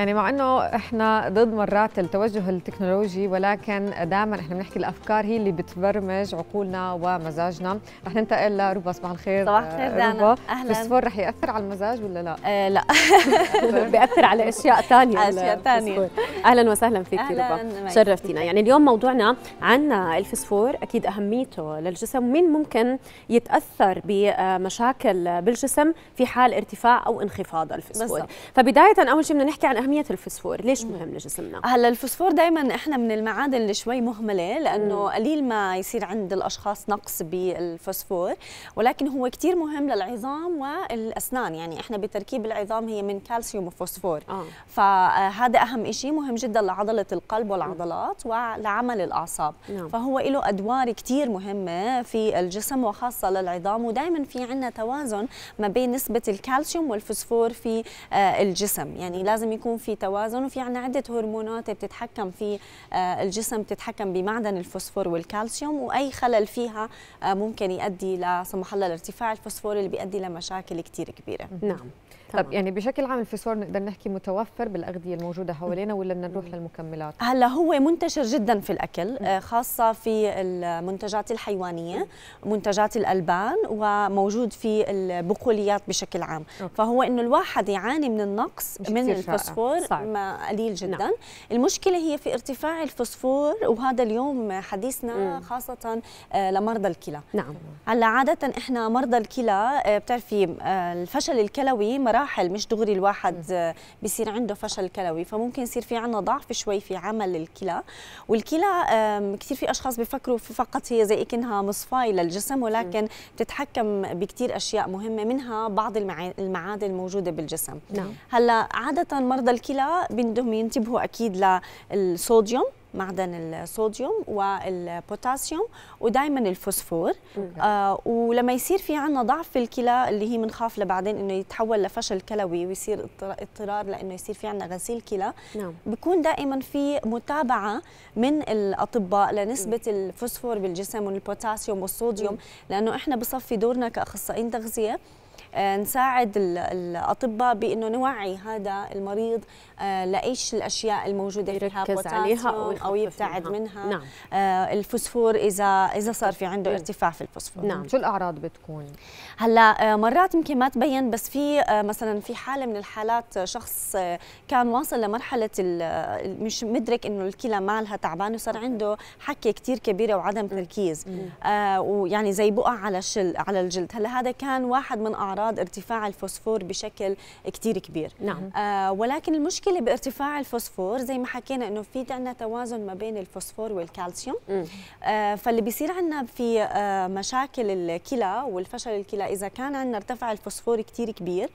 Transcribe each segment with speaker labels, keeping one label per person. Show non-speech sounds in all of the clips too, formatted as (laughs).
Speaker 1: يعني مع انه احنا ضد مرات التوجه التكنولوجي ولكن دائما احنا بنحكي الافكار هي اللي بتبرمج عقولنا ومزاجنا رح ننتقل لربا صباح الخير صباح الخير آه، اهلا الفوسفور رح ياثر على المزاج ولا لا؟ آه لا (laughs) بياثر على اشياء ثانيه اشياء ثانيه اهلا وسهلا فيك ربا شرفتينا يعني اليوم موضوعنا عن الفسفور اكيد اهميته للجسم ومين ممكن يتاثر بمشاكل بالجسم في حال ارتفاع او انخفاض الفسفور بالزبط. فبدايه اول شيء بدنا نحكي عن اهميه الفسفور ليش مهم لجسمنا هلا الفسفور دائما احنا من المعادن اللي شوي مهمله لانه قليل ما يصير عند الاشخاص نقص بالفسفور ولكن هو كثير مهم للعظام والاسنان يعني احنا بتركيب العظام هي من كالسيوم وفوسفور آه. فهذا اهم شيء مهم جدا لعضله القلب والعضلات ولعمل الاعصاب مم. نعم. فهو له ادوار كثير مهمه في الجسم وخاصه للعظام ودائما في عندنا توازن ما بين نسبه الكالسيوم والفسفور في آه، الجسم يعني لازم يكون في توازن وفي عنا عدة هرمونات بتتحكم في آه، الجسم بتتحكم بمعدن الفوسفور والكالسيوم وأي خلل فيها آه، ممكن يؤدي لا سمح الله لارتفاع الفوسفور اللي بيؤدي لمشاكل كتير كبيرة نعم طبعا. طب يعني بشكل عام الفسفور نقدر نحكي متوفر بالاغذيه الموجوده حوالينا ولا بدنا نروح للمكملات هلا هو منتشر جدا في الاكل آه، خاصه في المنتجات الحيوانيه منتجات الالبان وموجود في البقوليات بشكل عام أوكي. فهو انه الواحد يعاني من النقص من الفسفور ما قليل جدا نعم. المشكله هي في ارتفاع الفسفور وهذا اليوم حديثنا خاصه آه، لمرضى الكلى نعم هلا عاده احنا مرضى الكلى آه، بتعرفي الفشل الكلوي مرات مراحل مش دغري الواحد بصير عنده فشل كلوي فممكن يصير في عندنا ضعف شوي في عمل الكلى والكلى كثير في اشخاص بيفكروا فقط هي زي كانها مصفاي للجسم ولكن بتتحكم بكثير اشياء مهمه منها بعض المعادن الموجوده بالجسم نعم. هلا عاده مرضى الكلى بدهم ينتبهوا اكيد للصوديوم معدن الصوديوم والبوتاسيوم ودائما الفوسفور آه ولما يصير في عندنا ضعف في الكلى اللي هي بنخاف لبعدين انه يتحول لفشل كلوي ويصير اضطرار لانه يصير في عندنا غسيل كلى نعم. بيكون دائما في متابعه من الاطباء لنسبه م. الفوسفور بالجسم والبوتاسيوم والصوديوم م. لانه احنا بصفي دورنا كاخصائيين تغذيه آه، نساعد الاطباء بانه نوعي هذا المريض آه، لايش الاشياء الموجوده في يركز عليها او, أو يبتعد منها نعم. آه، الفوسفور اذا اذا صار في عنده ارتفاع في الفوسفور نعم شو الاعراض بتكون هلا مرات يمكن ما تبين بس في مثلا في حاله من الحالات شخص كان واصل لمرحله مش مدرك انه الكلى مالها تعبان وصار عنده حكه كثير كبيره وعدم تركيز آه ويعني زي بقع على على الجلد هلا هذا كان واحد من اعراض أعراض ارتفاع الفوسفور بشكل كتير كبير نعم. آه ولكن المشكلة بارتفاع الفوسفور زي ما حكينا أنه في عندنا توازن ما بين الفوسفور والكالسيوم آه فاللي بيصير عندنا في آه مشاكل الكلى والفشل الكلى إذا كان عندنا ارتفع الفوسفور كتير كبير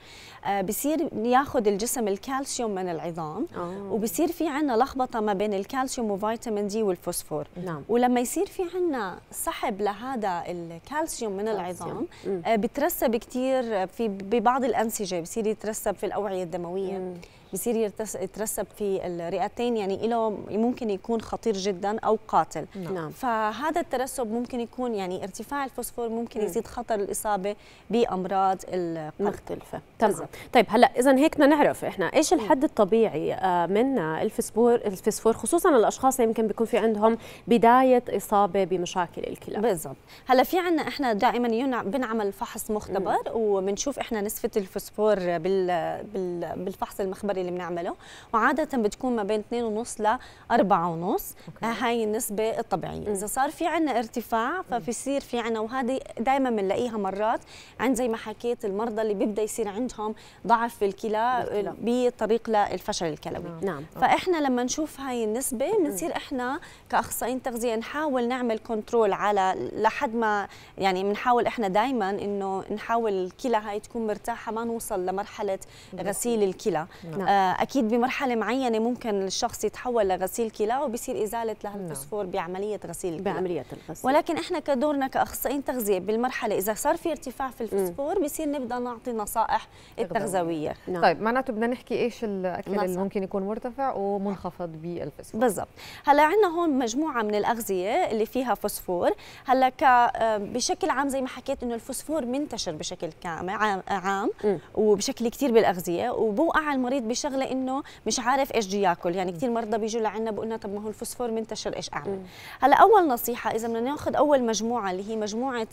Speaker 1: آه بصير ياخذ الجسم الكالسيوم من العظام آه. وبصير في عندنا لخبطة ما بين الكالسيوم وفيتامين دي والفوسفور نعم. ولما يصير في عندنا سحب لهذا الكالسيوم من العظام آه، بترسب كثير في ببعض الانسجه بصير يترسب في الاوعيه الدمويه بصير يترسب في الرئتين يعني له ممكن يكون خطير جدا او قاتل نعم. نعم. فهذا الترسب ممكن يكون يعني ارتفاع الفوسفور ممكن يزيد خطر الاصابه بامراض القلب المختلفه تمام طيب هلا اذا هيك بدنا نعرف احنا ايش الحد الطبيعي آه، من الفسفور الفسفور خصوصا الاشخاص اللي يمكن بيكون في عندهم بدايه اصابه بمشاكل الكلى بالضبط هلا في عندنا احنا دائما بنعمل فحص مختبر وبنشوف احنا نسبه الفوسفور بالفحص المخبري الشهري اللي بنعمله وعاده بتكون ما بين 2.5 ل 4.5 آه، هاي النسبه الطبيعيه اذا صار في عنا ارتفاع فبصير في عنا وهذه دائما بنلاقيها مرات عند زي ما حكيت المرضى اللي بيبدا يصير عندهم ضعف في الكلى بطريق للفشل الكلوي نعم, نعم. آه. فاحنا لما نشوف هاي النسبه بنصير احنا كاخصائيين تغذيه نحاول نعمل كنترول على لحد ما يعني بنحاول احنا دائما انه نحاول الكلى هاي تكون مرتاحه ما نوصل لمرحله غسيل الكلى نعم. آه، اكيد بمرحله معينه ممكن الشخص يتحول لغسيل كلى وبصير ازاله لهالفوسفور نعم. بعمليه غسيل الكلى بعمليه الغسيل ولكن احنا كدورنا كاخصائيين تغذيه بالمرحله اذا صار في ارتفاع في الفوسفور بصير نبدا نعطي نصائح التغذويه نعم. طيب معناته بدنا نحكي ايش الاكل نصح. اللي ممكن يكون مرتفع ومنخفض بالفوسفور بالضبط هلا عندنا هون مجموعه من الاغذيه اللي فيها فوسفور هلا آه، بشكل عام زي ما حكيت انه الفوسفور منتشر بشكل عام وبشكل كثير بالاغذيه وبوقع المريض بشغله انه مش عارف ايش بده ياكل يعني كثير مرضى بيجوا لعنا بقول لنا طب ما هو الفوسفور منتشر ايش اعمل هلا اول نصيحه اذا بدنا ناخذ اول مجموعه اللي هي مجموعه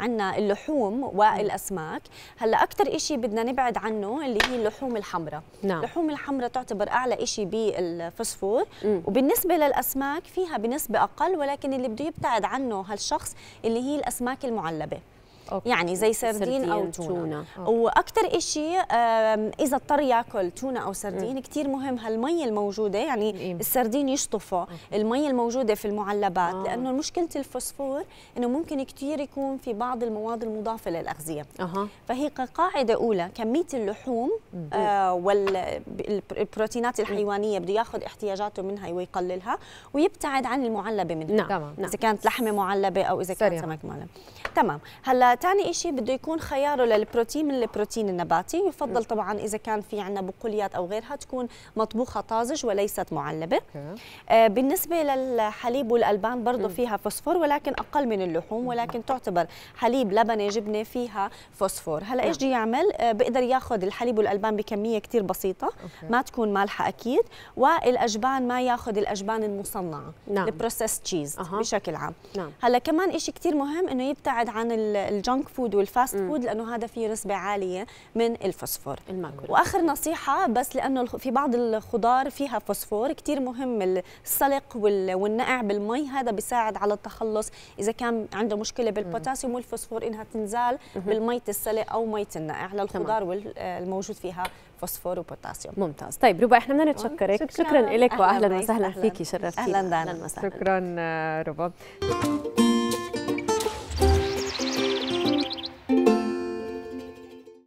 Speaker 1: عندنا اللحوم والاسماك هلا اكثر شيء بدنا نبعد عنه اللي هي اللحوم الحمراء نعم. اللحوم الحمراء تعتبر اعلى شيء بالفوسفور وبالنسبه للاسماك فيها بنسبه اقل ولكن اللي بده يبتعد عنه هالشخص اللي هي الاسماك المعلبه أوكي. يعني زي سردين, سردين او تونه واكثر شيء اذا اضطر ياكل تونه او سردين كثير مهم هالمي الموجوده يعني مم. إيه. السردين يشطفه المي الموجوده في المعلبات آه. لانه مشكله الفوسفور انه ممكن كثير يكون في بعض المواد المضافه للاغذيه أه. فهي كقاعده اولى كميه اللحوم آه والبروتينات الحيوانيه بده ياخذ احتياجاته منها ويقللها ويبتعد عن المعلبه منها نعم. نعم. اذا كانت لحمه معلبه او اذا كانت سمك معلب تمام هلا ثاني شيء بده يكون خياره للبروتين من البروتين النباتي يفضل طبعا اذا كان في عندنا بقوليات او غيرها تكون مطبوخه طازج وليست معلبه آه بالنسبه للحليب والالبان برضه فيها فوسفور ولكن اقل من اللحوم ولكن تعتبر حليب لبنه جبنه فيها فوسفور هلا نعم. ايش بده يعمل آه بيقدر ياخذ الحليب والالبان بكميه كثير بسيطه أوكي. ما تكون مالحه اكيد والاجبان ما ياخذ الاجبان المصنعه نعم. البروسيس تشيز بشكل عام نعم. هلا كمان شيء كثير مهم انه يبتعد عن الجنب الجنك فود والفاست م. فود لانه هذا فيه نسبه عاليه من الفوسفور الماكل واخر نصيحه بس لانه في بعض الخضار فيها فوسفور كثير مهم السلق والنقع بالمي هذا بيساعد على التخلص اذا كان عنده مشكله بالبوتاسيوم والفوسفور انها تنزال بالمي السلق او مي النقع للخضار الموجود فيها فوسفور وبوتاسيوم ممتاز طيب ربا احنا بدنا نتشكرك شكرا, شكرا لك واهلا وسهلا فيكي شرفتينا اهلا, دانا وسهلا شكرا آه، ربا